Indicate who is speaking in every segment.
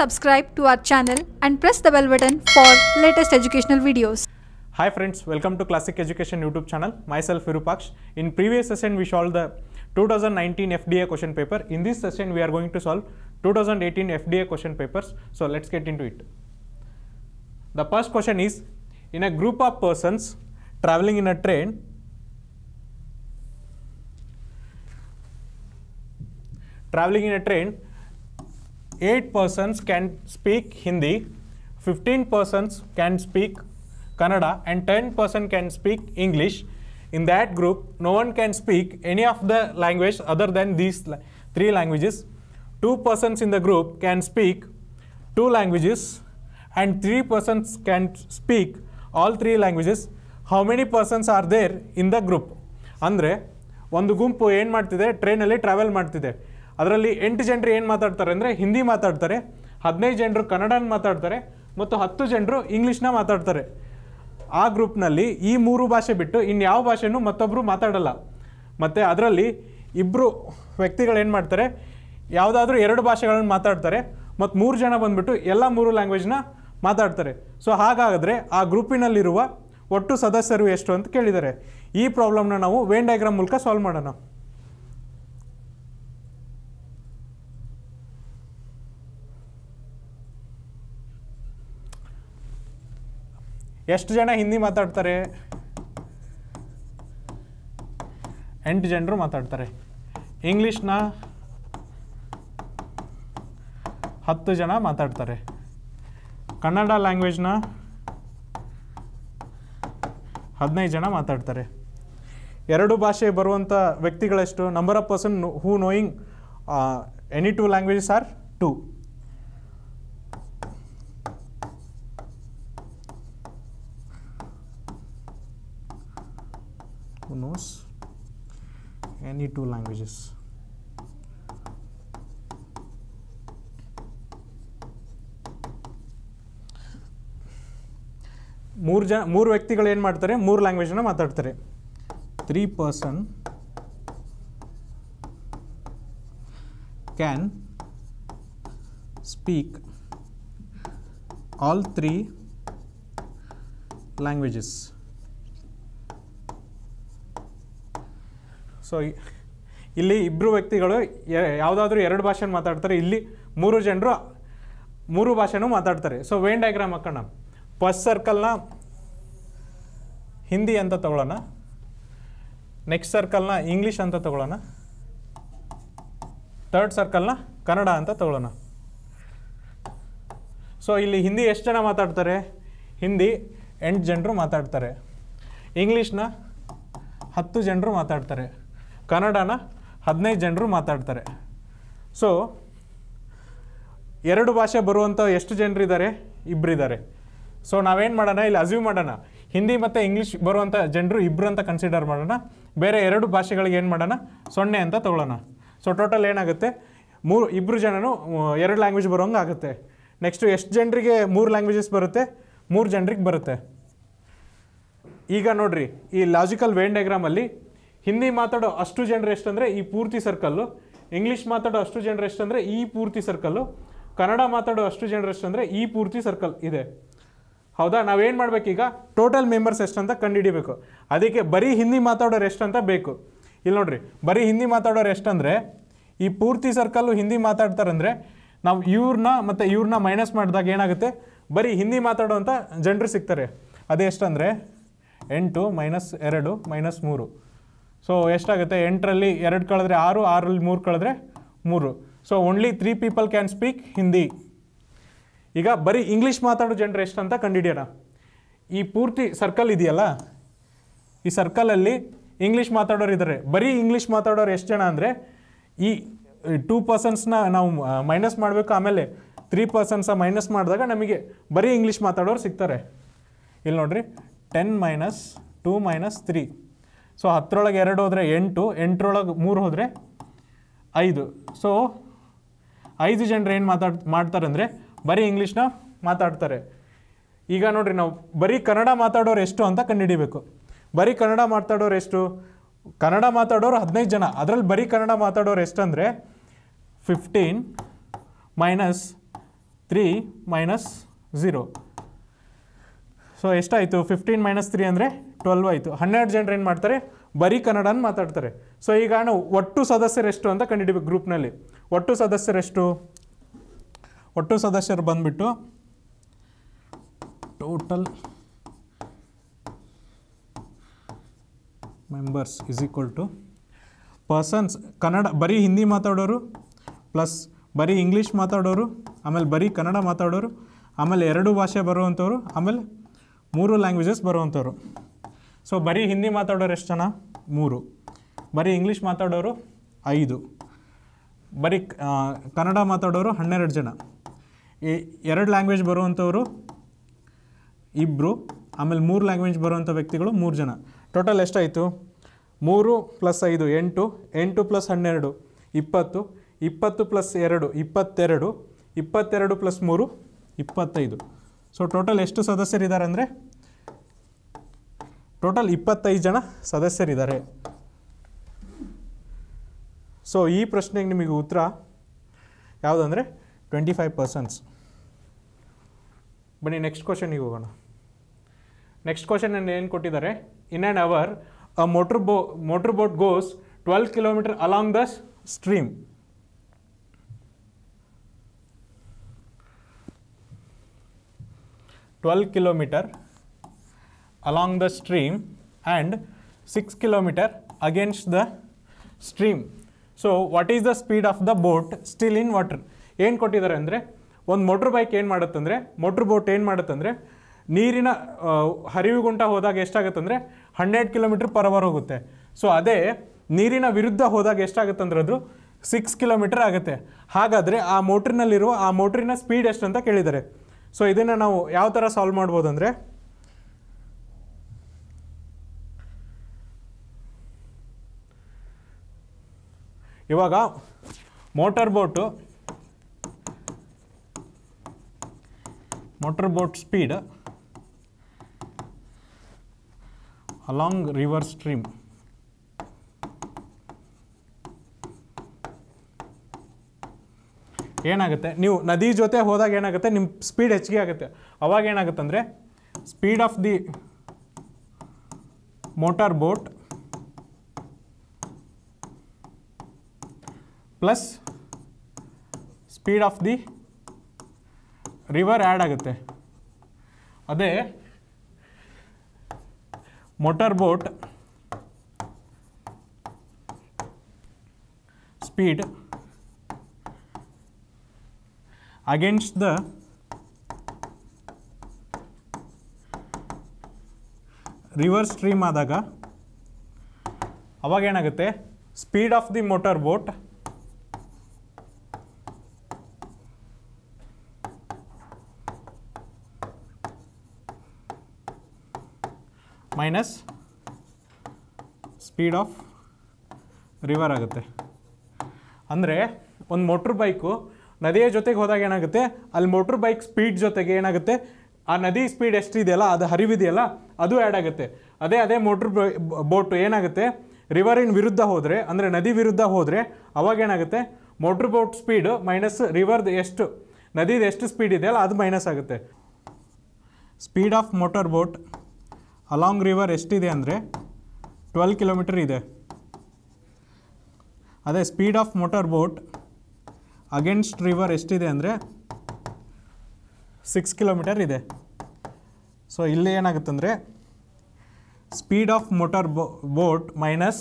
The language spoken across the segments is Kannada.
Speaker 1: subscribe to our channel and press the bell button for latest educational videos. Hi friends, welcome to Classic Education YouTube channel. Myself Virupaksh. In previous session we solved the 2019 FDA question paper. In this session we are going to solve 2018 FDA question papers. So let's get into it. The first question is, in a group of persons traveling in a train, traveling in a train, 8 persons can speak Hindi, 15 persons can speak Kannada and 10 person can speak English. In that group, no one can speak any of the language other than these three languages. Two persons in the group can speak two languages and three persons can speak all three languages. How many persons are there in the group? group? one ಒಂದು ಗುಂಪು group ಮಾಡ್ತಿದೆ ಟ್ರೈನಲ್ಲಿ ಟ್ರಾವೆಲ್ ಮಾಡ್ತಿದೆ ಅದರಲ್ಲಿ ಎಂಟು ಜನರು ಏನು ಮಾತಾಡ್ತಾರೆ ಅಂದರೆ ಹಿಂದಿ ಮಾತಾಡ್ತಾರೆ ಹದಿನೈದು ಜನರು ಕನ್ನಡನ ಮಾತಾಡ್ತಾರೆ ಮತ್ತು ಹತ್ತು ಜನರು ಇಂಗ್ಲೀಷ್ನ ಮಾತಾಡ್ತಾರೆ ಆ ಗ್ರೂಪ್ನಲ್ಲಿ ಈ ಮೂರು ಭಾಷೆ ಬಿಟ್ಟು ಇನ್ಯಾವ ಭಾಷೆನೂ ಮತ್ತೊಬ್ಬರು ಮಾತಾಡಲ್ಲ ಮತ್ತು ಅದರಲ್ಲಿ ಇಬ್ಬರು ವ್ಯಕ್ತಿಗಳೇನು ಮಾಡ್ತಾರೆ ಯಾವುದಾದ್ರೂ ಎರಡು ಭಾಷೆಗಳನ್ನು ಮಾತಾಡ್ತಾರೆ ಮತ್ತು ಮೂರು ಜನ ಬಂದುಬಿಟ್ಟು ಎಲ್ಲ ಮೂರು ಲ್ಯಾಂಗ್ವೇಜ್ನ ಮಾತಾಡ್ತಾರೆ ಸೊ ಹಾಗಾದರೆ ಆ ಗ್ರೂಪಿನಲ್ಲಿರುವ ಒಟ್ಟು ಸದಸ್ಯರು ಎಷ್ಟು ಅಂತ ಕೇಳಿದ್ದಾರೆ ಈ ಪ್ರಾಬ್ಲಮ್ನ ನಾವು ವೇನ್ ಡಯಾಗ್ರಾಮ್ ಮೂಲಕ ಸಾಲ್ವ್ ಮಾಡೋಣ ಎಷ್ಟು ಜನ ಹಿಂದಿ ಮಾತಾಡ್ತಾರೆ ಎಂಟು ಜನರು ಮಾತಾಡ್ತಾರೆ ಇಂಗ್ಲೀಷ್ನ ಹತ್ತು ಜನ ಮಾತಾಡ್ತಾರೆ ಕನ್ನಡ ಲ್ಯಾಂಗ್ವೇಜ್ನ ಹದಿನೈದು ಜನ ಮಾತಾಡ್ತಾರೆ ಎರಡು ಭಾಷೆ ಬರುವಂಥ ವ್ಯಕ್ತಿಗಳೆಷ್ಟು number of person who knowing any two languages are two two languages മൂർ ജന മൂർ വ്യക്തികൾ എന്താണ് ಮಾಡುತ್ತಾರೆ മൂർ ലാംഗ്വേജ് ആണ് ಮಾತನಾಡುತ್ತಾರೆ 3 person can speak all 3 languages so ಇಲ್ಲಿ ಇಬ್ಬರು ವ್ಯಕ್ತಿಗಳು ಯಾವುದಾದ್ರೂ ಎರಡು ಭಾಷೆನ ಮಾತಾಡ್ತಾರೆ ಇಲ್ಲಿ ಮೂರು ಜನರು ಮೂರು ಭಾಷೆನೂ ಮಾತಾಡ್ತಾರೆ ಸೊ ವೇನ್ ಡಯಾಗ್ರಾಮ್ ಹಾಕೋಣ ಫಸ್ಟ್ ಸರ್ಕಲ್ನ ಹಿಂದಿ ಅಂತ ತಗೊಳ್ಳೋಣ ನೆಕ್ಸ್ಟ್ ಸರ್ಕಲ್ನ ಇಂಗ್ಲೀಷ್ ಅಂತ ತಗೊಳ್ಳೋಣ ತರ್ಡ್ ಸರ್ಕಲ್ನ ಕನ್ನಡ ಅಂತ ತಗೊಳ್ಳೋಣ ಸೊ ಇಲ್ಲಿ ಹಿಂದಿ ಎಷ್ಟು ಜನ ಮಾತಾಡ್ತಾರೆ ಹಿಂದಿ ಎಂಟು ಜನರು ಮಾತಾಡ್ತಾರೆ ಇಂಗ್ಲೀಷ್ನ ಹತ್ತು ಜನರು ಮಾತಾಡ್ತಾರೆ ಕನ್ನಡನ ಹದಿನೈದು ಜನರು ಮಾತಾಡ್ತಾರೆ ಸೊ ಎರಡು ಭಾಷೆ ಬರುವಂಥ ಎಷ್ಟು ಜನರಿದ್ದಾರೆ ಇಬ್ಬರಿದ್ದಾರೆ ಸೊ ನಾವೇನು ಮಾಡೋಣ ಇಲ್ಲಿ ಅಸ್ಯೂಮ್ ಮಾಡೋಣ ಹಿಂದಿ ಮತ್ತು ಇಂಗ್ಲೀಷ್ ಬರುವಂಥ ಜನರು ಇಬ್ಬರು ಅಂತ ಕನ್ಸಿಡರ್ ಮಾಡೋಣ ಬೇರೆ ಎರಡು ಭಾಷೆಗಳಿಗೆ ಏನು ಮಾಡೋಣ ಸೊನ್ನೆ ಅಂತ ತೊಗೊಳ್ಳೋಣ ಸೊ ಟೋಟಲ್ ಏನಾಗುತ್ತೆ ಮೂರು ಇಬ್ಬರು ಜನನು ಎರಡು ಲ್ಯಾಂಗ್ವೇಜ್ ಬರೋಂಗೆ ಆಗುತ್ತೆ ನೆಕ್ಸ್ಟು ಎಷ್ಟು ಜನರಿಗೆ ಮೂರು ಲ್ಯಾಂಗ್ವೇಜಸ್ ಬರುತ್ತೆ ಮೂರು ಜನರಿಗೆ ಬರುತ್ತೆ ಈಗ ನೋಡಿರಿ ಈ ಲಾಜಿಕಲ್ ವೇನ್ ಡೈಗ್ರಾಮಲ್ಲಿ ಹಿಂದಿ ಮಾತಾಡೋ ಅಷ್ಟು ಜನರು ಅಂದರೆ ಈ ಪೂರ್ತಿ ಸರ್ಕಲ್ಲು ಇಂಗ್ಲೀಷ್ ಮಾತಾಡೋ ಅಷ್ಟು ಜನರು ಅಂದರೆ ಈ ಪೂರ್ತಿ ಸರ್ಕಲ್ಲು ಕನ್ನಡ ಮಾತಾಡೋ ಅಷ್ಟು ಜನರು ಅಂದರೆ ಈ ಪೂರ್ತಿ ಸರ್ಕಲ್ ಇದೆ ಹೌದಾ ನಾವೇನು ಮಾಡಬೇಕೀಗ ಟೋಟಲ್ ಮೆಂಬರ್ಸ್ ಎಷ್ಟಂತ ಕಂಡುಹಿಡಿಬೇಕು ಅದಕ್ಕೆ ಬರೀ ಹಿಂದಿ ಮಾತಾಡೋರು ಅಂತ ಬೇಕು ಇಲ್ಲಿ ನೋಡ್ರಿ ಬರೀ ಹಿಂದಿ ಮಾತಾಡೋರು ಅಂದರೆ ಈ ಪೂರ್ತಿ ಸರ್ಕಲ್ಲು ಹಿಂದಿ ಮಾತಾಡ್ತಾರಂದರೆ ನಾವು ಇವ್ರನ್ನ ಮತ್ತು ಇವ್ರನ್ನ ಮೈನಸ್ ಮಾಡಿದಾಗ ಏನಾಗುತ್ತೆ ಬರೀ ಹಿಂದಿ ಮಾತಾಡೋವಂಥ ಜನರು ಸಿಗ್ತಾರೆ ಅದೆಷ್ಟಂದರೆ ಎಂಟು ಮೈನಸ್ ಎರಡು ಮೈನಸ್ ಮೂರು ಸೊ ಎಷ್ಟಾಗುತ್ತೆ ಎಂಟರಲ್ಲಿ ಎರಡು ಕಳೆದ್ರೆ ಆರು ಆರಲ್ಲಿ ಮೂರು ಕಳೆದ್ರೆ ಮೂರು so only three people can speak Hindi ಈಗ ಬರೀ ಇಂಗ್ಲೀಷ್ ಮಾತಾಡೋ ಜನರು ಎಷ್ಟು ಅಂತ ಕಂಡುಹಿಡಿಯೋಣ ಈ ಪೂರ್ತಿ ಸರ್ಕಲ್ ಇದೆಯಲ್ಲ ಈ ಸರ್ಕಲಲ್ಲಿ ಇಂಗ್ಲೀಷ್ ಮಾತಾಡೋರು ಇದ್ದಾರೆ ಬರೀ ಇಂಗ್ಲೀಷ್ ಮಾತಾಡೋರು ಎಷ್ಟು ಜನ ಅಂದರೆ ಈ ಟೂ ಪರ್ಸನ್ಸ್ನ ನಾವು ಮೈನಸ್ ಮಾಡಬೇಕು ಆಮೇಲೆ ತ್ರೀ ಪರ್ಸನ್ಸ ಮೈನಸ್ ಮಾಡಿದಾಗ ನಮಗೆ ಬರೀ ಇಂಗ್ಲೀಷ್ ಮಾತಾಡೋರು ಸಿಗ್ತಾರೆ ಇಲ್ಲಿ ನೋಡ್ರಿ ten minus two minus three so ಹತ್ತರೊಳಗೆ ಎರಡು ಹೋದರೆ ಎಂಟು ಎಂಟರೊಳಗೆ ಮೂರು ಹೋದರೆ ಐದು ಸೊ ಐದು ಜನರು ಏನು ಮಾತಾಡ್ ಮಾಡ್ತಾರೆ ಅಂದರೆ ಬರೀ ಇಂಗ್ಲೀಷ್ನ ಮಾತಾಡ್ತಾರೆ ಈಗ ನೋಡಿರಿ ನಾವು ಬರೀ ಕನ್ನಡ ಮಾತಾಡೋರು ಎಷ್ಟು ಅಂತ ಕಂಡುಹಿಡಿಬೇಕು ಬರೀ ಕನ್ನಡ ಮಾತಾಡೋರು ಎಷ್ಟು ಕನ್ನಡ ಮಾತಾಡೋರು ಹದಿನೈದು ಜನ ಅದರಲ್ಲಿ ಬರೀ ಕನ್ನಡ ಮಾತಾಡೋರು ಎಷ್ಟಂದರೆ fifteen minus three minus zero so ಎಷ್ಟಾಯಿತು ಫಿಫ್ಟೀನ್ ಮೈನಸ್ ತ್ರೀ ಅಂದರೆ ಟ್ವೆಲ್ವ್ ಆಯಿತು ಹನ್ನೆರಡು ಜನರು ಏನು ಮಾಡ್ತಾರೆ ಬರೀ ಕನ್ನಡನ ಮಾತಾಡ್ತಾರೆ ಸೊ ಈಗ ನಾವು ಒಟ್ಟು ಸದಸ್ಯರೆಷ್ಟು ಅಂತ ಕಂಡುಹಿಡಬೇಕು ಗ್ರೂಪ್ನಲ್ಲಿ ಒಟ್ಟು ಸದಸ್ಯರೆಷ್ಟು ಒಟ್ಟು ಸದಸ್ಯರು ಬಂದುಬಿಟ್ಟು total members is equal to persons Kannada ಬರೀ ಹಿಂದಿ ಮಾತಾಡೋರು ಪ್ಲಸ್ ಬರೀ ಇಂಗ್ಲೀಷ್ ಮಾತಾಡೋರು ಆಮೇಲೆ ಬರೀ ಕನ್ನಡ ಮಾತಾಡೋರು ಆಮೇಲೆ ಎರಡು ಭಾಷೆ ಬರುವಂಥವ್ರು ಆಮೇಲೆ ಮೂರು ಲ್ಯಾಂಗ್ವೇಜಸ್ ಬರುವಂಥವ್ರು ಸೊ ಬರೀ ಹಿಂದಿ ಮಾತಾಡೋರು ಎಷ್ಟು ಜನ ಮೂರು ಬರೀ ಇಂಗ್ಲೀಷ್ ಮಾತಾಡೋರು ಐದು ಬರೀ ಕನ್ನಡ ಮಾತಾಡೋರು ಹನ್ನೆರಡು ಜನ ಈ ಎರಡು ಲ್ಯಾಂಗ್ವೇಜ್ ಬರುವಂಥವರು ಇಬ್ಬರು ಆಮೇಲೆ ಮೂರು ಲ್ಯಾಂಗ್ವೇಜ್ ಬರುವಂಥ ವ್ಯಕ್ತಿಗಳು ಮೂರು ಜನ ಟೋಟಲ್ ಎಷ್ಟಾಯಿತು ಮೂರು ಪ್ಲಸ್ ಐದು ಎಂಟು ಎಂಟು ಪ್ಲಸ್ ಹನ್ನೆರಡು ಇಪ್ಪತ್ತು ಇಪ್ಪತ್ತು ಪ್ಲಸ್ ಎರಡು ಇಪ್ಪತ್ತೆರಡು ಇಪ್ಪತ್ತೆರಡು ಪ್ಲಸ್ ಮೂರು ಇಪ್ಪತ್ತೈದು ಸೊ ಟೋಟಲ್ ಎಷ್ಟು ಸದಸ್ಯರಿದ್ದಾರೆ ಅಂದರೆ ಟೋಟಲ್ ಇಪ್ಪತ್ತೈದು ಜನ ಸದಸ್ಯರಿದ್ದಾರೆ ಸೊ ಈ ಪ್ರಶ್ನೆಗೆ ನಿಮಗೆ ಉತ್ತರ ಯಾವುದಂದರೆ ಟ್ವೆಂಟಿ ಫೈವ್ ಪರ್ಸನ್ಸ್ ಬನ್ನಿ ನೆಕ್ಸ್ಟ್ ಕ್ವಶನಿಗೆ ಹೋಗೋಣ ನೆಕ್ಸ್ಟ್ ಕ್ವಶನ್ ಏನು ಕೊಟ್ಟಿದ್ದಾರೆ in and hour a motor boat motor boat goes twelve kilometre along the stream twelve kilometre along the stream and 6 kilometer against the stream. So what is the speed of the boat still in water? ಏನು ಕೊಟ್ಟಿದ್ದಾರೆ ಅಂದರೆ ಒಂದು ಮೋಟ್ರ್ ಬೈಕ್ ಏನು ಮಾಡುತ್ತಂದರೆ ಮೋಟ್ರ್ ಬೋಟ್ ಏನು ಮಾಡುತ್ತಂದರೆ ನೀರಿನ ಹರಿವು ಗುಂಟ ಹೋದಾಗ ಎಷ್ಟಾಗುತ್ತಂದರೆ ಹಂಡ್ರೆಡ್ ಕಿಲೋಮೀಟ್ರ್ ಪರ್ ಅವರ್ ಹೋಗುತ್ತೆ ಸೊ ಅದೇ ನೀರಿನ ವಿರುದ್ಧ ಹೋದಾಗ ಎಷ್ಟಾಗುತ್ತಂದ್ರೆ ಅದು ಸಿಕ್ಸ್ ಕಿಲೋಮೀಟರ್ ಆಗುತ್ತೆ ಹಾಗಾದರೆ ಆ ಮೋಟ್ರಿನಲ್ಲಿರುವ ಆ ಮೋಟ್ರಿನ ಸ್ಪೀಡ್ ಎಷ್ಟು ಅಂತ ಕೇಳಿದ್ದಾರೆ ಸೊ ಇದನ್ನು ನಾವು ಯಾವ ಥರ ಸಾಲ್ವ್ ಮಾಡ್ಬೋದು ಅಂದರೆ ಈಗಾ motor boat motor boat speed along river's stream ಏನಾಗುತ್ತೆ ನೀವು ನದಿ ಜೊತೆ ಹೋಗಾದಾಗ ಏನಾಗುತ್ತೆ ನಿಮ್ಮ ಸ್ಪೀಡ್ ಹೆಚ್ಚಿಗೆ ಆಗುತ್ತೆ ಆಗ ಏನಾಗುತ್ತೆ ಅಂದ್ರೆ speed of the motor boat plus speed of the river add ಆಗುತ್ತೆ ಅದೇ motor boat speed against the river stream ಆದಾಗ ಅವಾಗ ಏನಾಗುತ್ತೆ speed of the motor boat minus speed of river ಆಗುತ್ತೆ ಅಂದರೆ ಒಂದು ಮೋಟ್ರ್ ಬೈಕು ನದಿಯ ಜೊತೆಗೆ ಹೋದಾಗ ಏನಾಗುತ್ತೆ ಅಲ್ಲಿ ಮೋಟ್ರ್ ಬೈಕ್ ಸ್ಪೀಡ್ ಜೊತೆಗೆ ಏನಾಗುತ್ತೆ ಆ ನದಿ ಸ್ಪೀಡ್ ಎಷ್ಟಿದೆಯಲ್ಲ ಅದು ಹರಿವಿದೆಯಲ್ಲ ಅದು ಆ್ಯಡ್ ಆಗುತ್ತೆ ಅದೇ ಅದೇ ಮೋಟ್ರ್ ಬೋಟು ಏನಾಗುತ್ತೆ ರಿವರಿನ ವಿರುದ್ಧ ಹೋದರೆ ಅಂದರೆ ನದಿ ವಿರುದ್ಧ ಹೋದರೆ ಅವಾಗ ಏನಾಗುತ್ತೆ ಮೋಟ್ರ್ ಬೋಟ್ ಸ್ಪೀಡ್ ಮೈನಸ್ ರಿವರ್ದು ಎಷ್ಟು ನದಿದು ಎಷ್ಟು ಸ್ಪೀಡ್ ಇದೆಯಲ್ಲ ಅದು ಮೈನಸ್ ಆಗುತ್ತೆ speed of motor boat along river ಎಷ್ಟಿದೆ ಅಂದರೆ ಟ್ವೆಲ್ ಕಿಲೋಮೀಟರ್ ಇದೆ ಅದೇ speed of motor boat against river ಎಷ್ಟಿದೆ ಅಂದರೆ ಸಿಕ್ಸ್ ಕಿಲೋಮೀಟರ್ ಇದೆ ಸೊ ಇಲ್ಲಿ ಏನಾಗುತ್ತಂದರೆ speed of motor boat boat minus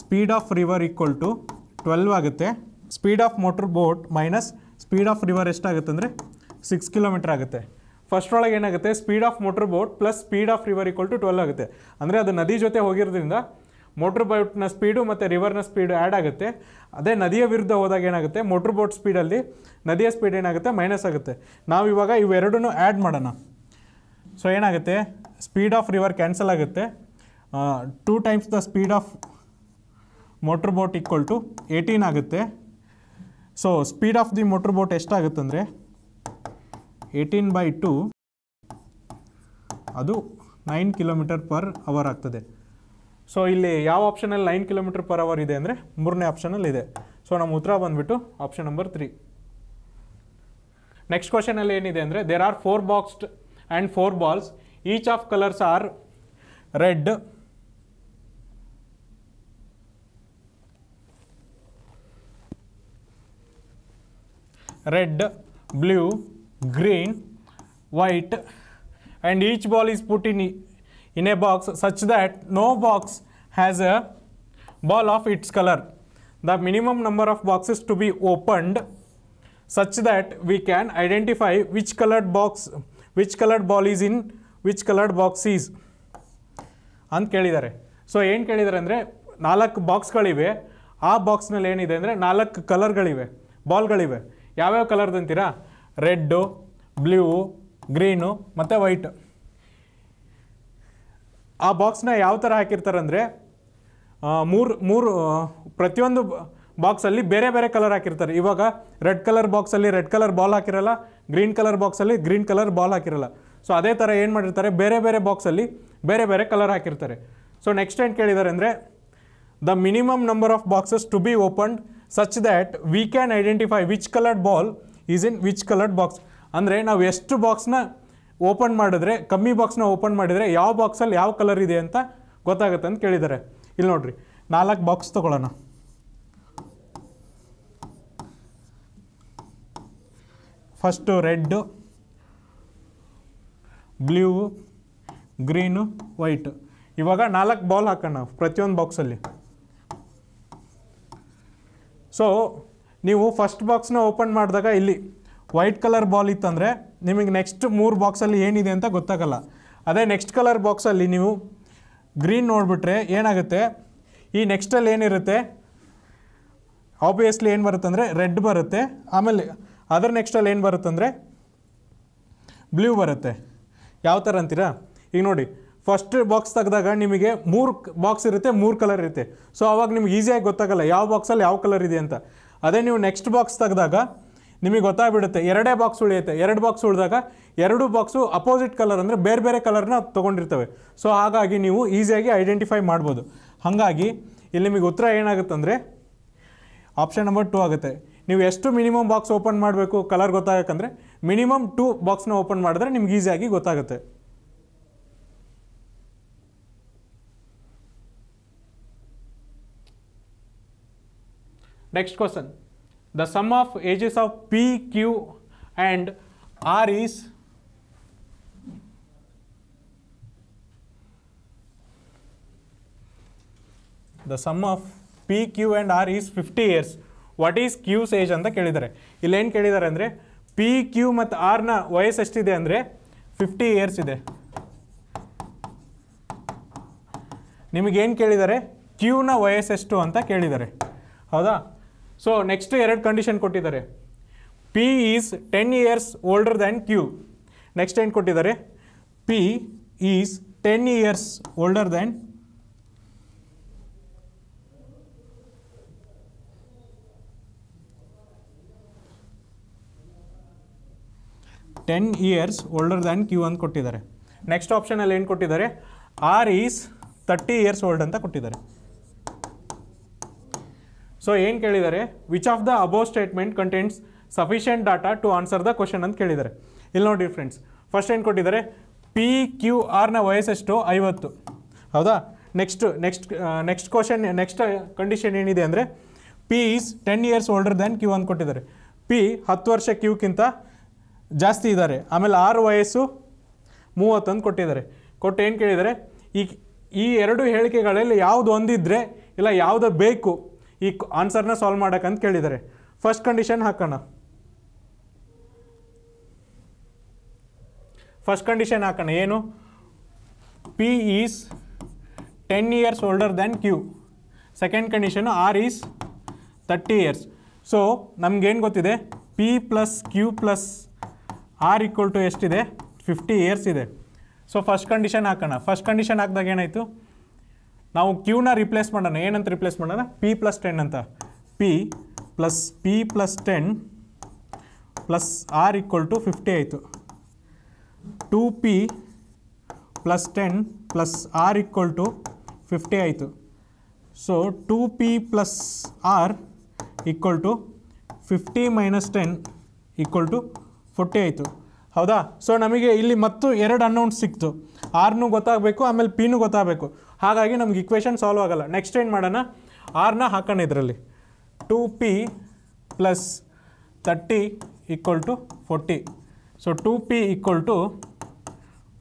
Speaker 1: speed of river equal to twelve ಆಗುತ್ತೆ speed of motor boat minus speed of river ಎಷ್ಟಾಗುತ್ತೆ ಅಂದರೆ ಸಿಕ್ಸ್ ಕಿಲೋಮೀಟರ್ ಆಗುತ್ತೆ ಫಸ್ಟ್ ಒಳಗೆ ಏನಾಗುತ್ತೆ speed of motor boat plus speed of river equal to twelve ಆಗುತ್ತೆ ಅಂದರೆ ಅದು ನದಿ ಜೊತೆ ಹೋಗಿರೋದ್ರಿಂದ ಮೋಟ್ರ್ ಬೋಟ್ನ ಸ್ಪೀಡು ಮತ್ತು ರಿವರ್ನ ಸ್ಪೀಡು ಆ್ಯಡ್ ಆಗುತ್ತೆ ಅದೇ ನದಿಯ ವಿರುದ್ಧ ಹೋದಾಗ ಏನಾಗುತ್ತೆ ಮೋಟ್ರ್ ಬೋಟ್ ಸ್ಪೀಡಲ್ಲಿ ನದಿಯ ಸ್ಪೀಡ್ ಏನಾಗುತ್ತೆ ಮೈನಸ್ ಆಗುತ್ತೆ ನಾವು ಇವಾಗ ಇವೆರಡನ್ನೂ ಆ್ಯಡ್ ಮಾಡೋಣ ಸೊ ಏನಾಗುತ್ತೆ ಸ್ಪೀಡ್ ಆಫ್ ರಿವರ್ ಕ್ಯಾನ್ಸಲ್ ಆಗುತ್ತೆ two times the speed of motor boat equal to eighteen ಆಗುತ್ತೆ so speed of the motor boat ಎಷ್ಟಾಗುತ್ತಂದರೆ ಏಯ್ಟೀನ್ ಬೈ ಟು ಅದು ನೈನ್ ಕಿಲೋಮೀಟರ್ ಪರ್ ಅವರ್ ಆಗ್ತದೆ ಸೊ ಇಲ್ಲಿ ಯಾವ ಆಪ್ಷನಲ್ಲಿ ನೈನ್ ಕಿಲೋಮೀಟರ್ ಪರ್ ಅವರ್ ಇದೆ ಅಂದರೆ ಮೂರನೇ ಆಪ್ಷನಲ್ಲಿ ಇದೆ ಸೊ ನಮ್ಮ ಉತ್ತರ ಬಂದುಬಿಟ್ಟು ಆಪ್ಷನ್ ನಂಬರ್ ತ್ರೀ ನೆಕ್ಸ್ಟ್ ಕ್ವಶನಲ್ಲಿ ಏನಿದೆ ಅಂದರೆ there are four boxed and four balls each of colours R red red blue green, white and each ball is put in, in a box such that no box has a ball of its color. The minimum number of boxes to be opened such that we can identify which colored box, which colored ball is in which colored box is ಅಂತ ಕೇಳಿದ್ದಾರೆ ಸೊ ಏನು ಕೇಳಿದ್ದಾರೆ ಅಂದರೆ ನಾಲ್ಕು ಬಾಕ್ಸ್ಗಳಿವೆ ಆ ಬಾಕ್ಸ್ನಲ್ಲಿ ball ಅಂದರೆ ನಾಲ್ಕು ಕಲರ್ಗಳಿವೆ ಬಾಲ್ಗಳಿವೆ ಯಾವ್ಯಾವ ಕಲರ್ದಂತೀರಾ ರೆಡ್ಡು ಬ್ಲೂ ಗ್ರೀನು ಮತ್ತು ವೈಟ್ ಆ ಬಾಕ್ಸ್ನ ಯಾವ ಥರ ಹಾಕಿರ್ತಾರಂದರೆ ಮೂರು ಮೂರು ಪ್ರತಿಯೊಂದು ಬಾಕ್ಸಲ್ಲಿ ಬೇರೆ ಬೇರೆ ಕಲರ್ ಹಾಕಿರ್ತಾರೆ ಇವಾಗ ರೆಡ್ ಕಲರ್ ಬಾಕ್ಸಲ್ಲಿ ರೆಡ್ ಕಲರ್ ಬಾಲ್ ಹಾಕಿರಲ್ಲ ಗ್ರೀನ್ ಕಲರ್ ಬಾಕ್ಸಲ್ಲಿ ಗ್ರೀನ್ ಕಲರ್ ಬಾಲ್ ಹಾಕಿರಲ್ಲ ಸೊ ಅದೇ ಥರ ಏನು ಮಾಡಿರ್ತಾರೆ ಬೇರೆ ಬೇರೆ ಬಾಕ್ಸಲ್ಲಿ ಬೇರೆ ಬೇರೆ ಕಲರ್ ಹಾಕಿರ್ತಾರೆ ಸೊ ನೆಕ್ಸ್ಟ್ ಏನು ಕೇಳಿದ್ದಾರೆ ಅಂದರೆ the minimum number of boxes to be opened such that we can identify which coloured ball is in which coloured box ಅಂದರೆ ನಾವು ಎಷ್ಟು ಬಾಕ್ಸ್ನ ಓಪನ್ ಮಾಡಿದ್ರೆ ಕಮ್ಮಿ ಬಾಕ್ಸ್ನ ಓಪನ್ ಮಾಡಿದರೆ ಯಾವ ಬಾಕ್ಸಲ್ಲಿ ಯಾವ ಕಲರ್ ಇದೆ ಅಂತ ಗೊತ್ತಾಗುತ್ತೆ ಅಂತ ಕೇಳಿದ್ದಾರೆ ಇಲ್ಲಿ ನೋಡ್ರಿ ನಾಲ್ಕು ಬಾಕ್ಸ್ ತೊಗೊಳ್ಳೋಣ first red blue green white ಇವಾಗ ನಾಲ್ಕು ಬಾಲ್ ಹಾಕೋಣ ಪ್ರತಿಯೊಂದು ಬಾಕ್ಸಲ್ಲಿ ಸೊ ನೀವು ಫಸ್ಟ್ ಬಾಕ್ಸ್ನ ಓಪನ್ ಮಾಡಿದಾಗ ಇಲ್ಲಿ ವೈಟ್ ಕಲರ್ ಬಾಲ್ ಇತ್ತಂದರೆ ನಿಮಗೆ ನೆಕ್ಸ್ಟ್ ಮೂರು ಬಾಕ್ಸಲ್ಲಿ ಏನಿದೆ ಅಂತ ಗೊತ್ತಾಗಲ್ಲ ಅದೇ ನೆಕ್ಸ್ಟ್ ಕಲರ್ ಬಾಕ್ಸಲ್ಲಿ ನೀವು ಗ್ರೀನ್ ನೋಡಿಬಿಟ್ರೆ ಏನಾಗುತ್ತೆ ಈ ನೆಕ್ಸ್ಟಲ್ಲಿ ಏನಿರುತ್ತೆ ಆಬ್ವಿಯಸ್ಲಿ ಏನು ಬರುತ್ತಂದರೆ ರೆಡ್ ಬರುತ್ತೆ ಆಮೇಲೆ ಅದರ ನೆಕ್ಸ್ಟಲ್ಲಿ ಏನು ಬರುತ್ತಂದರೆ ಬ್ಲೂ ಬರುತ್ತೆ ಯಾವ ಥರ ಅಂತೀರಾ ಈಗ ನೋಡಿ ಫಸ್ಟ್ ಬಾಕ್ಸ್ ತೆಗೆದಾಗ ನಿಮಗೆ ಮೂರು ಬಾಕ್ಸ್ ಇರುತ್ತೆ ಮೂರು ಕಲರ್ ಇರುತ್ತೆ ಸೊ ಅವಾಗ ನಿಮ್ಗೆ ಈಸಿಯಾಗಿ ಗೊತ್ತಾಗಲ್ಲ ಯಾವ ಬಾಕ್ಸಲ್ಲಿ ಯಾವ ಕಲರ್ ಇದೆ ಅಂತ ಅದೇ ನೀವು ನೆಕ್ಸ್ಟ್ ಬಾಕ್ಸ್ ತೆಗೆದಾಗ ನಿಮಗೆ ಗೊತ್ತಾಗ್ಬಿಡುತ್ತೆ ಎರಡೇ ಬಾಕ್ಸ್ ಉಳಿಯುತ್ತೆ ಎರಡು ಬಾಕ್ಸ್ ಉಳಿದಾಗ ಎರಡು ಬಾಕ್ಸು ಅಪೋಸಿಟ್ ಕಲರ್ ಅಂದರೆ ಬೇರೆ ಬೇರೆ ಕಲರ್ನ ತೊಗೊಂಡಿರ್ತವೆ ಸೊ ಹಾಗಾಗಿ ನೀವು ಈಸಿಯಾಗಿ ಐಡೆಂಟಿಫೈ ಮಾಡ್ಬೋದು ಹಾಗಾಗಿ ಇಲ್ಲಿ ನಿಮಗೆ ಉತ್ತರ ಏನಾಗುತ್ತೆ ಅಂದರೆ ಆಪ್ಷನ್ ನಂಬರ್ ಟು ಆಗುತ್ತೆ ನೀವು ಎಷ್ಟು ಮಿನಿಮಮ್ ಬಾಕ್ಸ್ ಓಪನ್ ಮಾಡಬೇಕು ಕಲರ್ ಗೊತ್ತಾಗಬೇಕಂದ್ರೆ ಮಿನಿಮಮ್ ಟೂ ಬಾಕ್ಸ್ನ ಓಪನ್ ಮಾಡಿದ್ರೆ ನಿಮ್ಗೆ ಈಸಿಯಾಗಿ ಗೊತ್ತಾಗುತ್ತೆ next question. The sum of edges of P, Q and R is the sum of P Q and R is fifty years what is Q's age ಅಂತ ಕೇಳಿದ್ದಾರೆ ಇಲ್ಲೇನು ಕೇಳಿದ್ದಾರೆ ಅಂದರೆ ಪಿ ಕ್ಯೂ ಮತ್ತು ಆರ್ನ ವಯಸ್ಸು ಎಷ್ಟಿದೆ ಅಂದರೆ ಫಿಫ್ಟಿ ಇಯರ್ಸ್ ಇದೆ ನಿಮಗೇನು ಕೇಳಿದ್ದಾರೆ ಕ್ಯೂನ ವಯಸ್ಸೆಷ್ಟು ಅಂತ ಕೇಳಿದ್ದಾರೆ ಹೌದಾ ಸೊ ನೆಕ್ಸ್ಟ್ ಎರಡು ಕಂಡೀಷನ್ ಕೊಟ್ಟಿದ್ದಾರೆ P is ten years older than Q next ಏನು ಕೊಟ್ಟಿದ್ದಾರೆ P is ten years older than ten years older than Q ಅಂತ ಕೊಟ್ಟಿದ್ದಾರೆ ನೆಕ್ಸ್ಟ್ ಆಪ್ಷನಲ್ಲಿ ಏನು ಕೊಟ್ಟಿದ್ದಾರೆ R is thirty years old ಅಂತ ಕೊಟ್ಟಿದ್ದಾರೆ ಸೊ ಏನು ಕೇಳಿದ್ದಾರೆ which of the above statement contents sufficient data to answer the question ಅಂತ ಕೇಳಿದ್ದಾರೆ ಇಲ್ಲಿ ನೋಡಿ ಫ್ರೆಂಡ್ಸ್ ಫಸ್ಟ್ ಏನು ಕೊಟ್ಟಿದ್ದಾರೆ ಪಿ ಕ್ಯೂ ಆರ್ನ ವಯಸ್ಸೆಷ್ಟು ಐವತ್ತು ಹೌದಾ next next next question next condition ಏನಿದೆ ಅಂದರೆ P is ten years older than Q ಅಂತ ಕೊಟ್ಟಿದ್ದಾರೆ ಪಿ ಹತ್ತು ವರ್ಷ ಕ್ಯೂಕ್ಕಿಂತ ಜಾಸ್ತಿ ಇದ್ದಾರೆ ಆಮೇಲೆ ಆರು ವಯಸ್ಸು ಮೂವತ್ತು ಕೊಟ್ಟಿದ್ದಾರೆ ಕೊಟ್ಟು ಏನು ಕೇಳಿದರೆ ಈ ಈ ಎರಡು ಹೇಳಿಕೆಗಳಲ್ಲಿ ಯಾವುದು ಒಂದಿದ್ರೆ ಇಲ್ಲ ಯಾವುದು ಬೇಕು ಈ ಆನ್ಸರ್ನ ಸಾಲ್ವ್ ಮಾಡೋಕ್ಕಂತ ಕೇಳಿದ್ದಾರೆ ಫಸ್ಟ್ ಕಂಡೀಷನ್ ಹಾಕೋಣ ಫಸ್ಟ್ ಕಂಡೀಷನ್ ಹಾಕೋಣ ಏನು P is ten years older than Q second condition R is thirty years so ನಮಗೇನು ಗೊತ್ತಿದೆ P plus Q plus R equal to ಎಷ್ಟಿದೆ ಫಿಫ್ಟಿ ಇಯರ್ಸ್ ಇದೆ ಸೊ ಫಸ್ಟ್ ಕಂಡೀಷನ್ ಹಾಕೋಣ ಫಸ್ಟ್ ಕಂಡೀಷನ್ ಹಾಕಿದಾಗ ಏನಾಯಿತು ನಾವು ಕ್ಯೂನ ರಿಪ್ಲೇಸ್ ಮಾಡೋಣ ಏನಂತ ರಿಪ್ಲೇಸ್ ಮಾಡೋಣ ಪಿ ಪ್ಲಸ್ ಟೆನ್ ಅಂತ P plus P plus ten plus R equal to fifty ಆಯಿತು two P plus ten plus R equal to fifty ಆಯಿತು so two P plus R equal to fifty minus ten equal to forty ಆಯಿತು ಹೌದಾ ಸೊ ನಮಗೆ ಇಲ್ಲಿ ಮತ್ತು ಎರಡು ಅನ್ನೌಂಟ್ ಸಿಕ್ತು ಆರ್ನೂ ಗೊತ್ತಾಗಬೇಕು ಆಮೇಲೆ ಪಿನೂ ಗೊತ್ತಾಗಬೇಕು ಹಾಗಾಗಿ ನಮ್ಗೆ ಇಕ್ವೇಷನ್ ಸಾಲ್ವ್ ಆಗೋಲ್ಲ ನೆಕ್ಸ್ಟ್ ಏನು ಮಾಡೋಣ ಆರ್ನ ಹಾಕೋಣ ಇದರಲ್ಲಿ two P plus thirty equal to forty so two P equal to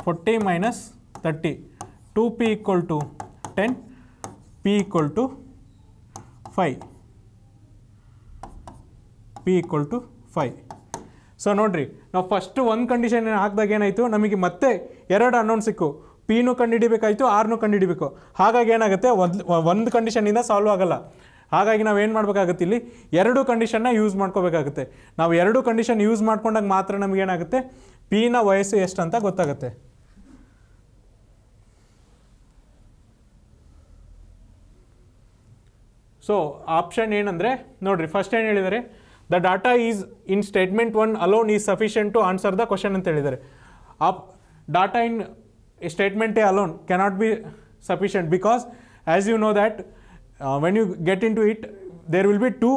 Speaker 1: forty minus thirty two P equal to ten P equal to five P equal to five so ನೋಡಿರಿ ನಾವು ಫಸ್ಟು ಒಂದು ಕಂಡೀಷನ್ ಹಾಕಿದಾಗ ಏನಾಯಿತು ನಮಗೆ ಮತ್ತೆ ಎರಡು ಅನೌನ್ಸ್ ಸಿಕ್ಕು ಪಿನೂ ಕಂಡುಹಿಡಿಬೇಕಾಯಿತು ಆರ್ನೂ ಕಂಡುಹಿಡಬೇಕು ಹಾಗಾಗಿ ಏನಾಗುತ್ತೆ ಒಂದು ಒಂದು ಕಂಡೀಷನಿಂದ ಸಾಲ್ವ್ ಆಗಲ್ಲ ಹಾಗಾಗಿ ನಾವು ಏನು ಮಾಡಬೇಕಾಗುತ್ತೆ ಇಲ್ಲಿ ಎರಡು ಕಂಡೀಷನ್ನ ಯೂಸ್ ಮಾಡ್ಕೋಬೇಕಾಗುತ್ತೆ ನಾವು ಎರಡು ಕಂಡೀಷನ್ ಯೂಸ್ ಮಾಡ್ಕೊಂಡಾಗ ಮಾತ್ರ ನಮಗೇನಾಗುತ್ತೆ ಪಿನ ವಯಸ್ಸು ಎಷ್ಟು ಅಂತ ಗೊತ್ತಾಗುತ್ತೆ ಸೊ ಆಪ್ಷನ್ ಏನಂದರೆ ನೋಡ್ರಿ ಫಸ್ಟ್ ಏನು ಹೇಳಿದರೆ the data is in statement one alone is sufficient to answer the question ಅಂತ ಹೇಳಿದ್ದಾರೆ up data in statement A alone cannot be sufficient because as you know that uh, you you get into it, there will be two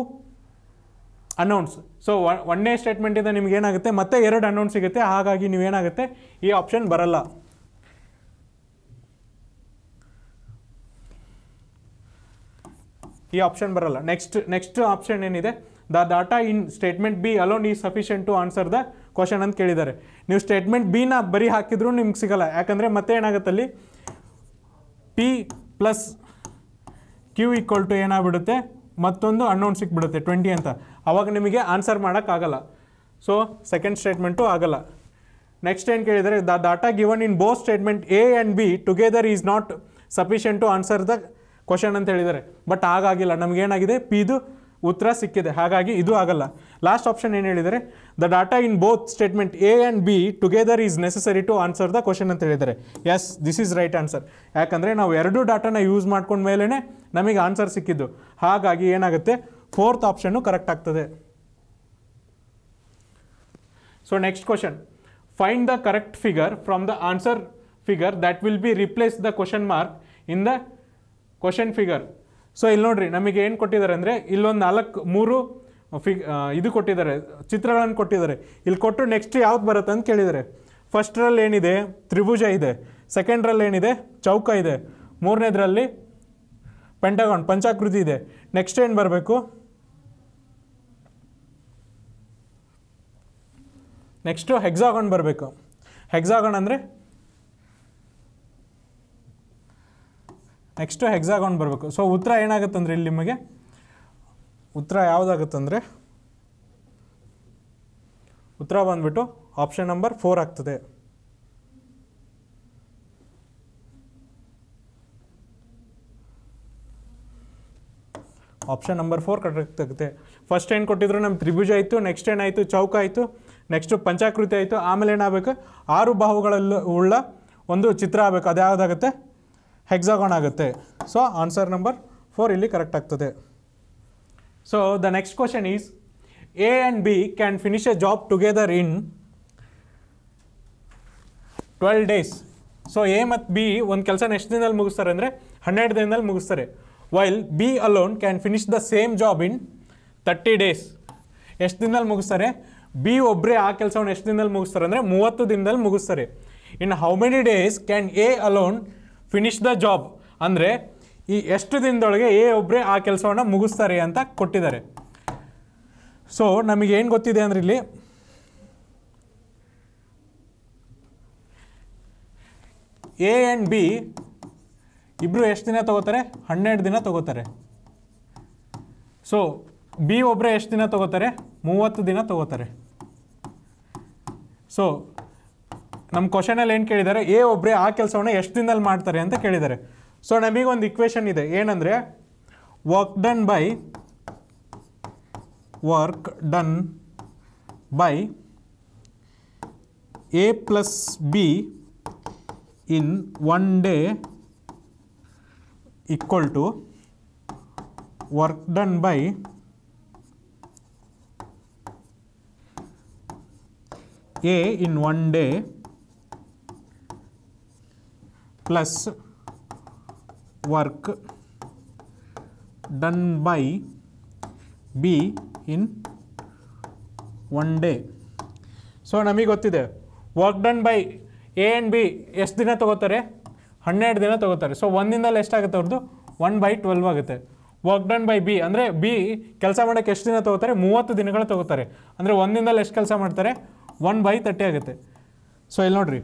Speaker 1: unknowns so ಒಂದೇ ಸ್ಟೇಟ್ಮೆಂಟಿಂದ ನಿಮ್ಗೆ ಏನಾಗುತ್ತೆ ಮತ್ತೆ ಎರಡು ಅನೌನ್ಸ್ ಸಿಗುತ್ತೆ ಹಾಗಾಗಿ ನೀವು ಏನಾಗುತ್ತೆ ಈ ಆಪ್ಷನ್ ಬರಲ್ಲ ಈ ಆಪ್ಷನ್ ಬರಲ್ಲ ನೆಕ್ಸ್ಟ್ ನೆಕ್ಸ್ಟ್ ಆಪ್ಷನ್ ಏನಿದೆ the data in statement B alone ಈ sufficient to answer the question ಅಂತ ಕೇಳಿದ್ದಾರೆ ನೀವು ಸ್ಟೇಟ್ಮೆಂಟ್ ಬಿನ ಬರೀ ಹಾಕಿದ್ರು ನಿಮ್ಗೆ ಸಿಗಲ್ಲ ಯಾಕಂದರೆ ಮತ್ತೆ ಅಲ್ಲಿ P plus Q equal to ಏನಾಗ್ಬಿಡುತ್ತೆ ಮತ್ತೊಂದು ಅನ್ನೌನ್ ಸಿಕ್ಬಿಡುತ್ತೆ ಟ್ವೆಂಟಿ ಅಂತ ಆವಾಗ ನಿಮಗೆ ಆನ್ಸರ್ ಮಾಡೋಕ್ಕಾಗಲ್ಲ ಸೊ ಸೆಕೆಂಡ್ ಸ್ಟೇಟ್ಮೆಂಟು ಆಗಲ್ಲ ನೆಕ್ಸ್ಟ್ ಏನು ಕೇಳಿದರೆ the data given in both statement A and B together is not sufficient to answer the question ಅಂತ ಹೇಳಿದ್ದಾರೆ ಬಟ್ ಆಗಾಗಿಲ್ಲ ನಮಗೇನಾಗಿದೆ ಪಿದು ಉತ್ತರ ಸಿಕ್ಕಿದೆ ಹಾಗಾಗಿ ಇದು ಆಗಲ್ಲ ಲಾಸ್ಟ್ ಆಪ್ಷನ್ ಏನು ಹೇಳಿದರೆ the data in both statement A and B together is necessary to answer the question ಅಂತ ಹೇಳಿದ್ದಾರೆ yes this is right answer ಯಾಕಂದರೆ ನಾವು ಎರಡೂ ಡಾಟಾನ ಯೂಸ್ ಮಾಡ್ಕೊಂಡ ಮೇಲೇ ನಮಗೆ ಆನ್ಸರ್ ಸಿಕ್ಕಿದ್ದು ಹಾಗಾಗಿ ಏನಾಗುತ್ತೆ ಫೋರ್ತ್ ಆಪ್ಷನ್ನು ಕರೆಕ್ಟ್ ಆಗ್ತದೆ so next question find the correct figure from the answer figure that will be replace the question mark in the question figure so ಇಲ್ಲಿ ನೋಡ್ರಿ ನಮಗೆ ಏನು ಕೊಟ್ಟಿದ್ದಾರೆ ಅಂದರೆ ಇಲ್ಲೊಂದು ನಾಲ್ಕು ಮೂರು ಫಿಗ್ ಇದು ಕೊಟ್ಟಿದ್ದಾರೆ ಚಿತ್ರಗಳನ್ನು ಕೊಟ್ಟಿದ್ದಾರೆ ಇಲ್ಲಿ ಕೊಟ್ಟು ನೆಕ್ಸ್ಟ್ ಯಾವ್ದು ಬರುತ್ತೆ ಅಂತ ಕೇಳಿದ್ದಾರೆ ಫಸ್ಟ್ರಲ್ಲಿ ಏನಿದೆ ತ್ರಿಭುಜ ಇದೆ ಸೆಕೆಂಡ್ರಲ್ಲಿ ಏನಿದೆ ಚೌಕ ಇದೆ ಮೂರನೇದ್ರಲ್ಲಿ ಪೆಂಟಗಾನ್ ಪಂಚಾಕೃತಿ ಇದೆ ನೆಕ್ಸ್ಟ್ ಏನು ಬರಬೇಕು ನೆಕ್ಸ್ಟು ಹೆಕ್ಸಾಗಾನ್ ಬರಬೇಕು ಹೆಕ್ಸಾಗಾನ್ ಅಂದರೆ ನೆಕ್ಸ್ಟು ಹೆಕ್ಸಾಗಾನ್ ಬರಬೇಕು ಸೊ ಉತ್ತರ ಏನಾಗುತ್ತಂದ್ರೆ ಇಲ್ಲಿ ನಿಮಗೆ ಉತ್ತರ ಯಾವುದಾಗುತ್ತಂದರೆ ಉತ್ತರ ಬಂದ್ಬಿಟ್ಟು ಆಪ್ಷನ್ ನಂಬರ್ ಫೋರ್ ಆಗ್ತದೆ ಆಪ್ಷನ್ ನಂಬರ್ ಫೋರ್ ಕರೆಕ್ಟ್ ಆಗುತ್ತೆ ಫಸ್ಟ್ ಏನು ಕೊಟ್ಟಿದ್ರು ನಮ್ಮ ತ್ರಿಭುಜ ಆಯಿತು ನೆಕ್ಸ್ಟ್ ಏನಾಯಿತು ಚೌಕ ಆಯಿತು ನೆಕ್ಸ್ಟು ಪಂಚಾಕೃತಿ ಆಯಿತು ಆಮೇಲೆ ಏನಾಗಬೇಕು ಆರು ಬಾಹುಗಳಲ್ಲೂ ಉಳ್ಳ ಒಂದು ಚಿತ್ರ ಆಗಬೇಕು ಅದು ಯಾವುದಾಗುತ್ತೆ ಹೆಕ್ಸಾಗಾನ್ ಆಗುತ್ತೆ ಸೊ ಆನ್ಸರ್ ನಂಬರ್ ಫೋರ್ ಇಲ್ಲಿ ಕರೆಕ್ಟ್ ಆಗ್ತದೆ so the next question is A and B can finish a job together in twelve days so A ಮತ್ತು ಬಿ ಒಂದು ಕೆಲಸ ಎಷ್ಟು ದಿನದಲ್ಲಿ ಮುಗಿಸ್ತಾರೆ ಅಂದರೆ ಹನ್ನೆರಡು ದಿನದಲ್ಲಿ ಮುಗಿಸ್ತಾರೆ while B alone can finish the same job in thirty days ಎಷ್ಟು ದಿನದಲ್ಲಿ ಮುಗಿಸ್ತಾರೆ ಬಿ ಒಬ್ಬರೇ ಆ ಕೆಲಸವನ್ನು ಎಷ್ಟು ದಿನದಲ್ಲಿ ಮುಗಿಸ್ತಾರೆ ಅಂದರೆ ಮೂವತ್ತು ದಿನದಲ್ಲಿ ಮುಗಿಸ್ತಾರೆ in how many days can A alone finish the job ಅಂದರೆ ಈ ಎಷ್ಟು ದಿನದೊಳಗೆ ಏ ಒಬ್ಬರೇ ಆ ಕೆಲಸವನ್ನು ಮುಗಿಸ್ತಾರೆ ಅಂತ ಕೊಟ್ಟಿದ್ದಾರೆ ಸೊ ಏನು ಗೊತ್ತಿದೆ ಅಂದರೆ ಇಲ್ಲಿ ಎ ಆ್ಯಂಡ್ ಬಿ ಇಬ್ಬರು ಎಷ್ಟು ದಿನ ತೊಗೋತಾರೆ ಹನ್ನೆರಡು ದಿನ ತೊಗೋತಾರೆ ಸೊ ಬಿ ಒಬ್ಬರೇ ಎಷ್ಟು ದಿನ ತೊಗೋತಾರೆ ಮೂವತ್ತು ದಿನ ತೊಗೋತಾರೆ ಸೊ ನಮ್ಮ ಕ್ವಶನಲ್ಲಿ ಏನು ಕೇಳಿದ್ದಾರೆ ಎ ಒಬ್ಬರೇ ಆ ಕೆಲಸವನ್ನು ಎಷ್ಟು ದಿನದಲ್ಲಿ ಮಾಡ್ತಾರೆ ಅಂತ ಕೇಳಿದ್ದಾರೆ ಸೊ ನಮಗೊಂದು ಇಕ್ವೇಷನ್ ಇದೆ ಏನಂದರೆ work done by work done by A plus B in one day equal to work done by A in one day plus work done by B in one day so ನಮಗೆ ಗೊತ್ತಿದೆ work done by A and B ಎಷ್ಟು ದಿನ ತೊಗೋತಾರೆ ಹನ್ನೆರಡು ದಿನ ತೊಗೋತಾರೆ ಸೊ ಒಂದಿನಲ್ಲಿ ಎಷ್ಟಾಗುತ್ತೆ ಅವ್ರದ್ದು ಒನ್ ಬೈ ಟ್ವೆಲ್ವ್ ಆಗುತ್ತೆ ವರ್ಕ್ ಡನ್ ಬೈ ಬಿ ಅಂದರೆ ಬಿ ಕೆಲಸ ಮಾಡೋಕ್ಕೆ ಎಷ್ಟು ದಿನ ತೊಗೋತಾರೆ ಮೂವತ್ತು ದಿನಗಳು ತೊಗೋತಾರೆ ಅಂದರೆ ಒಂದಿನಲ್ಲಿ ಎಷ್ಟು ಕೆಲಸ ಮಾಡ್ತಾರೆ ಒನ್ ಬೈ ತರ್ಟಿ ಆಗುತ್ತೆ ಸೊ ಇಲ್ಲಿ ನೋಡಿರಿ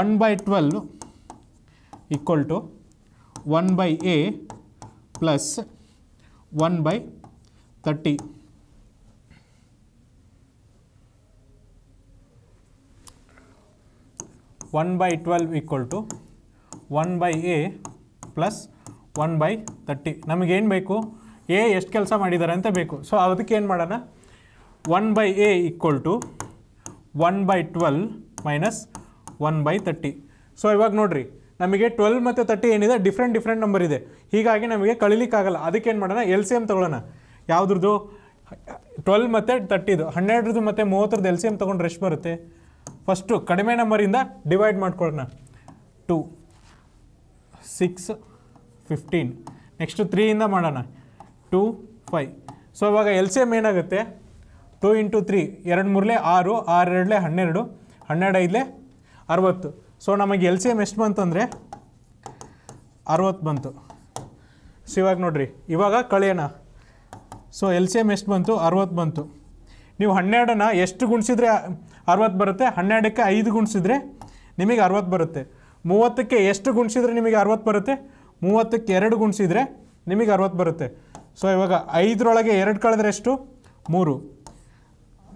Speaker 1: one by twelve equal to 1 by a plus 1 by 30. One by twelve equal to one by A plus one by thirty ನಮಗೇನು ಬೇಕು ಎ ಎಷ್ಟು ಕೆಲಸ ಮಾಡಿದ್ದಾರೆ ಅಂತ ಬೇಕು ಸೊ ಅದಕ್ಕೆ ಏನು ಮಾಡೋಣ one by A equal to one by twelve minus one by thirty so ಇವಾಗ ನೋಡಿರಿ ನಮಗೆ ಟ್ವೆಲ್ ಮತ್ತು ತರ್ಟಿ ಏನಿದೆ ಡಿಫ್ರೆಂಟ್ ಡಿಫ್ರೆಂಟ್ ನಂಬರ್ ಇದೆ ಹೀಗಾಗಿ ನಮಗೆ ಕಳಿಲಿಕ್ಕಾಗಲ್ಲ ಏನು ಮಾಡೋಣ ಎಲ್ ಸಿ ಎಮ್ ತೊಗೊಳ್ಳೋಣ ಯಾವುದ್ರದ್ದು ಟ್ವೆಲ್ ಮತ್ತು ತರ್ಟಿದು ಹನ್ನೆರಡ್ರದ್ದು ಮತ್ತು ಮೂವತ್ತರದ್ದು ಎಲ್ ಸಿ ಎಮ್ ತೊಗೊಂಡು ರೆಸ್ಟ್ ಬರುತ್ತೆ ಫಸ್ಟು ಕಡಿಮೆ ನಂಬರಿಂದ ಡಿವೈಡ್ ಮಾಡ್ಕೊಳ್ಳೋಣ ಟು ಸಿಕ್ಸ್ ಫಿಫ್ಟೀನ್ ನೆಕ್ಸ್ಟು ತ್ರೀಯಿಂದ ಮಾಡೋಣ ಟೂ ಫೈ ಸೊ ಇವಾಗ ಎಲ್ ಸಿ ಎಮ್ ಏನಾಗುತ್ತೆ ಟೂ ಇಂಟು ತ್ರೀ ಎರಡು ಮೂರಲೇ ಆರು ಆರು ಹನ್ನೆರಡು ಹನ್ನೆರಡು ಐದಲೇ ಅರವತ್ತು ಸೊ ನಮಗೆ ಎಲ್ ಸಿ ಎಮ್ ಎಷ್ಟು ಬಂತು ಅಂದರೆ ಅರವತ್ತು ಬಂತು ಸೊ ಇವಾಗ ನೋಡಿರಿ ಇವಾಗ ಕಳೆಯೋಣ ಸೊ ಎಲ್ ಸಿ ಎಮ್ ಎಷ್ಟು ಬಂತು ಅರವತ್ತು ಬಂತು ನೀವು ಹನ್ನೆರಡನ್ನು ಎಷ್ಟು ಗುಣಿಸಿದ್ರೆ ಅರವತ್ತು ಬರುತ್ತೆ ಹನ್ನೆರಡಕ್ಕೆ ಐದು ಗುಣಿಸಿದ್ರೆ ನಿಮಗೆ ಅರವತ್ತು ಬರುತ್ತೆ ಮೂವತ್ತಕ್ಕೆ ಎಷ್ಟು ಗುಣಿಸಿದ್ರೆ ನಿಮಗೆ ಅರವತ್ತು ಬರುತ್ತೆ ಮೂವತ್ತಕ್ಕೆ ಎರಡು ಗುಣಿಸಿದ್ರೆ ನಿಮಗೆ ಅರವತ್ತು ಬರುತ್ತೆ ಸೊ ಇವಾಗ ಐದರೊಳಗೆ ಎರಡು ಕಳೆದ್ರೆ ಎಷ್ಟು ಮೂರು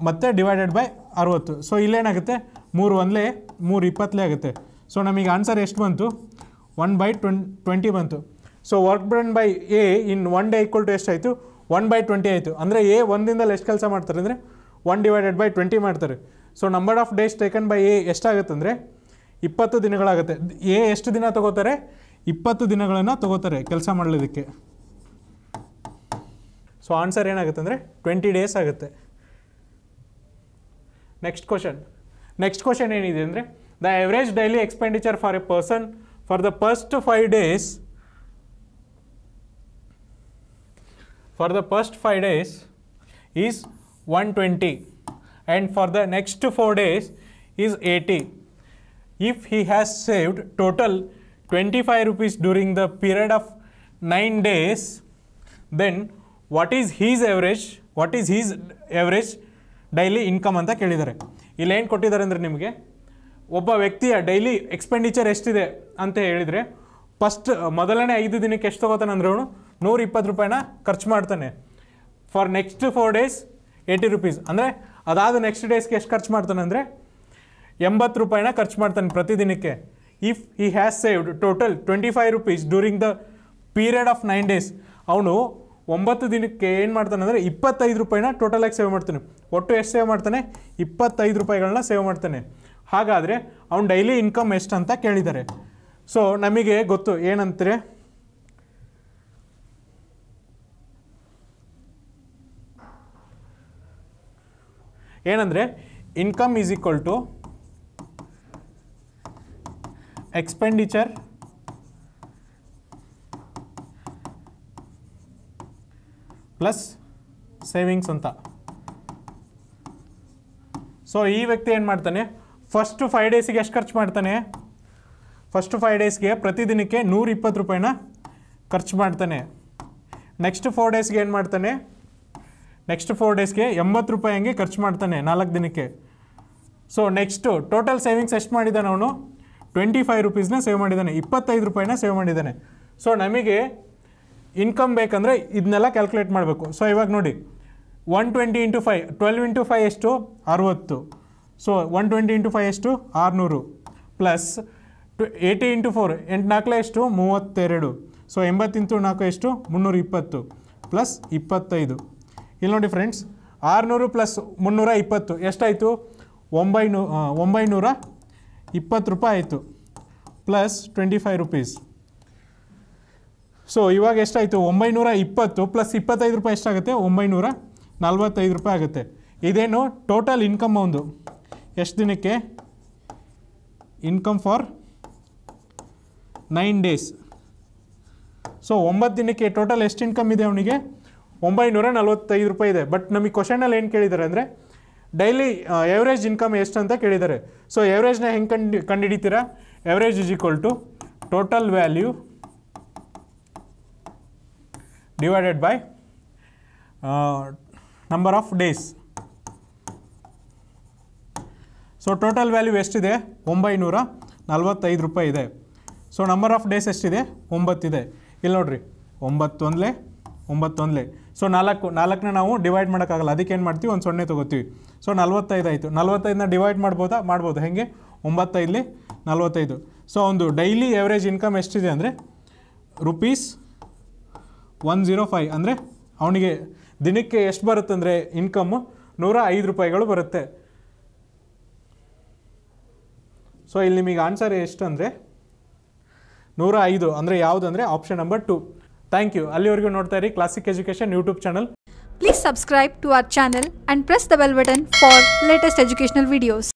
Speaker 1: ಮತ್ತು ಡಿವೈಡೆಡ್ ಬೈ ಅರವತ್ತು ಸೊ ಇಲ್ಲೇನಾಗುತ್ತೆ ಮೂರು ಒಂದಲೇ ಮೂರು ಇಪ್ಪತ್ತಲೇ ಆಗುತ್ತೆ ಸೊ ನಮಗೆ ಆನ್ಸರ್ ಎಷ್ಟು ಬಂತು ಒನ್ ಬೈ ಟ್ವೆನ್ ಟ್ವೆಂಟಿ ಬಂತು ಸೊ ವರ್ಕ್ ಬ್ರನ್ by A in one day equal to ಎಷ್ಟಾಯಿತು ಒನ್ ಬೈ ಟ್ವೆಂಟಿ ಆಯಿತು ಅಂದರೆ ಎ ಒಂದಿಂದಲೇ ಎಷ್ಟು ಕೆಲಸ ಮಾಡ್ತಾರೆ ಅಂದರೆ ಒನ್ ಡಿವೈಡೆಡ್ ಬೈ ಟ್ವೆಂಟಿ ಮಾಡ್ತಾರೆ so number of days taken by A ಅಂದರೆ ಇಪ್ಪತ್ತು ದಿನಗಳಾಗುತ್ತೆ ಎ ಎಷ್ಟು ದಿನ ತಗೋತಾರೆ ಇಪ್ಪತ್ತು ದಿನಗಳನ್ನು ತಗೋತಾರೆ ಕೆಲಸ ಮಾಡಲಿದ್ದಕ್ಕೆ ಸೊ ಆನ್ಸರ್ ಏನಾಗುತ್ತೆ ಅಂದರೆ ಟ್ವೆಂಟಿ ಡೇಸ್ ಆಗುತ್ತೆ next question Next question is ಅಂದರೆ The average daily expenditure for a person for the first five days, for the first 5 days is 120 and for the next 4 days is 80. If he has saved total 25 rupees during the period of 9 days, then what is his average, what is his average daily income the ಕೇಳಿದ್ದಾರೆ ಇಲ್ಲಿ ಏನು ಕೊಟ್ಟಿದ್ದಾರೆ ಅಂದರೆ ನಿಮಗೆ ಒಬ್ಬ ವ್ಯಕ್ತಿಯ ಡೈಲಿ ಎಕ್ಸ್ಪೆಂಡಿಚರ್ ಎಷ್ಟಿದೆ ಅಂತ ಹೇಳಿದರೆ ಫಸ್ಟ್ ಮೊದಲನೇ ಐದು ದಿನಕ್ಕೆ ಎಷ್ಟು ತೊಗೋತಾನೆ ಅಂದ್ರೆ ಅವನು ನೂರ ಇಪ್ಪತ್ತು ರೂಪಾಯಿನ ಖರ್ಚು ಮಾಡ್ತಾನೆ for next four days eighty rupees ಅಂದರೆ ಅದಾದ ನೆಕ್ಸ್ಟ್ ಡೇಸ್ಗೆ ಎಷ್ಟು ಖರ್ಚು ಮಾಡ್ತಾನೆ ಅಂದರೆ ಎಂಬತ್ತು ರೂಪಾಯಿನ ಖರ್ಚು ಮಾಡ್ತಾನೆ ಪ್ರತಿದಿನಕ್ಕೆ if he has saved total twenty five rupees during the period of nine days ಅವನು ಒಂಬತ್ತು ದಿನಕ್ಕೆ ಏನು ಮಾಡ್ತಾನೆ ಅಂದರೆ ಇಪ್ಪತ್ತೈದು ರೂಪಾಯಿನ ಟೋಟಲಾಗಿ ಸೇವ್ ಮಾಡ್ತಾನೆ ಒಟ್ಟು ಎಷ್ಟು ಸೇವ್ ಮಾಡ್ತಾನೆ ಇಪ್ಪತ್ತೈದು ರೂಪಾಯಿಗಳನ್ನ ಸೇವ್ ಮಾಡ್ತಾನೆ ಹಾಗಾದರೆ ಅವ್ನು ಡೈಲಿ ಇನ್ಕಮ್ ಎಷ್ಟು ಅಂತ ಕೇಳಿದ್ದಾರೆ ಸೊ ನಮಗೆ ಗೊತ್ತು ಏನಂತಾರೆ ಏನಂದರೆ income is equal to expenditure plus savings ಅಂತ ಸೊ ಈ ವ್ಯಕ್ತಿ ಏನು ಮಾಡ್ತಾನೆ ಫಸ್ಟು ಫೈವ್ ಡೇಸಿಗೆ ಎಷ್ಟು ಖರ್ಚು ಮಾಡ್ತಾನೆ ಫಸ್ಟು ಫೈವ್ ಡೇಸ್ಗೆ ಪ್ರತಿದಿನಕ್ಕೆ ನೂರ ಇಪ್ಪತ್ತು ರೂಪಾಯಿನ ಖರ್ಚು ಮಾಡ್ತಾನೆ ನೆಕ್ಸ್ಟ್ ಫೋರ್ ಡೇಸ್ಗೆ ಏನು ಮಾಡ್ತಾನೆ ನೆಕ್ಸ್ಟ್ ಫೋರ್ ಡೇಸ್ಗೆ ಎಂಬತ್ತು ರೂಪಾಯಿ ಹಂಗೆ ಖರ್ಚು ಮಾಡ್ತಾನೆ ನಾಲ್ಕು ದಿನಕ್ಕೆ ಸೊ ನೆಕ್ಸ್ಟು ಟೋಟಲ್ ಸೇವಿಂಗ್ಸ್ ಎಷ್ಟು ಮಾಡಿದ್ದಾನೆ ಅವನು ಟ್ವೆಂಟಿ ಫೈವ್ ರುಪೀಸ್ನ ಸೇವ್ ಮಾಡಿದ್ದಾನೆ ಇಪ್ಪತ್ತೈದು ರೂಪಾಯಿನ ಸೇವ್ ಮಾಡಿದ್ದಾನೆ ಸೊ ನಮಗೆ ಇನ್ಕಮ್ ಬೇಕಂದರೆ ಇದನ್ನೆಲ್ಲ ಕ್ಯಾಲ್ಕುಲೇಟ್ ಮಾಡಬೇಕು ಸೊ ಇವಾಗ ನೋಡಿ one twenty into five twelve into five ಎಷ್ಟು ಅರುವತ್ತು so one twenty into five ಎಷ್ಟು ಆರುನೂರು plus two eighty into four ಎಂಟು ನಾಲ್ಕಲೇ ಎಷ್ಟು ಮೂವತ್ತೆರಡು ಸೊ ಎಂಬತ್ತಿಂಟು ನಾಲ್ಕು ಎಷ್ಟು ಮುನ್ನೂರ ಇಪ್ಪತ್ತು ಪ್ಲಸ್ ಇಪ್ಪತ್ತೈದು ಇಲ್ಲಿ ನೋಡಿ ಫ್ರೆಂಡ್ಸ್ ಆರುನೂರು ಪ್ಲಸ್ ಮುನ್ನೂರ ಇಪ್ಪತ್ತು ಎಷ್ಟಾಯಿತು ಒಂಬೈನೂ ಒಂಬೈನೂರ ಇಪ್ಪತ್ತು ರೂಪಾಯಿ ಆಯಿತು plus twenty five rupees so ಇವಾಗ ಎಷ್ಟಾಯಿತು ಒಂಬೈನೂರ ಇಪ್ಪತ್ತು ಪ್ಲಸ್ ಇಪ್ಪತ್ತೈದು ರೂಪಾಯಿ ಎಷ್ಟಾಗುತ್ತೆ ಒಂಬೈನೂರ ನಲ್ವತ್ತೈದು ರೂಪಾಯಿ ಆಗುತ್ತೆ ಇದೇನು ಟೋಟಲ್ ಇನ್ಕಮ್ ಒಂದು ಎಷ್ಟು ದಿನಕ್ಕೆ income for nine days so ಒಂಬತ್ತು ದಿನಕ್ಕೆ ಟೋಟಲ್ ಎಷ್ಟು ಇನ್ಕಮ್ ಇದೆ ಅವನಿಗೆ ಒಂಬೈನೂರ ನಲ್ವತ್ತೈದು ರೂಪಾಯಿ ಇದೆ ಬಟ್ ನಮಗೆ ಕ್ವಶನಲ್ಲಿ ಏನು ಕೇಳಿದ್ದಾರೆ ಅಂದರೆ ಡೈಲಿ ಎವರೇಜ್ ಇನ್ಕಮ್ ಎಷ್ಟು ಅಂತ ಕೇಳಿದ್ದಾರೆ ಸೊ ಎವರೇಜ್ನ ಹೆಂಗೆ ಕಂಡು ಹಿಡಿತೀರಾ average is equal to total value divided by number of days so total value ಎಷ್ಟಿದೆ ಒಂಬೈನೂರ ನಲ್ವತ್ತೈದು ರೂಪಾಯಿ ಇದೆ ಸೊ ನಂಬರ್ ಆಫ್ ಡೇಸ್ ಎಷ್ಟಿದೆ ಒಂಬತ್ತಿದೆ ಇಲ್ಲ ನೋಡಿರಿ ಒಂಬತ್ತೊಂದಲೇ ಒಂಬತ್ತೊಂದಲೇ ಸೊ ನಾಲ್ಕು ನಾಲ್ಕನೇ ನಾವು ಡಿವೈಡ್ ಮಾಡೋಕ್ಕಾಗಲ್ಲ ಅದಕ್ಕೇನು ಮಾಡ್ತೀವಿ ಒಂದು ಸೊನ್ನೆ ತೊಗೋತೀವಿ ಸೊ ನಲವತ್ತೈದು ಆಯಿತು ನಲ್ವತ್ತೈದನ್ನ ಡಿವೈಡ್ ಮಾಡ್ಬೋದಾ ಮಾಡ್ಬೋದು ಹೇಗೆ ಒಂಬತ್ತೈದಲಿ ನಲವತ್ತೈದು ಸೊ ಒಂದು ಡೈಲಿ ಎವರೇಜ್ ಇನ್ಕಮ್ ಎಷ್ಟಿದೆ ಅಂದರೆ ರುಪೀಸ್ ಒನ್ ಜೀರೋ ಫೈವ್ ಅಂದರೆ ಅವನಿಗೆ ದಿನಕ್ಕೆ ಎಷ್ಟು ಬರುತ್ತಂದರೆ ಇನ್ಕಮ್ಮು ನೂರ ಐದು ರೂಪಾಯಿಗಳು ಬರುತ್ತೆ ಸೊ ಇಲ್ಲಿ ನಿಮಗೆ ಆನ್ಸರ್ ಎಷ್ಟು ಅಂದರೆ ನೂರ ಐದು ಅಂದರೆ ಯಾವುದಂದ್ರೆ option number two thank you ಅಲ್ಲಿವರೆಗೂ ನೋಡ್ತಾ ಇರಿ Classic Education YouTube channel please subscribe to our channel and press the bell button ಫಾರ್ latest educational videos.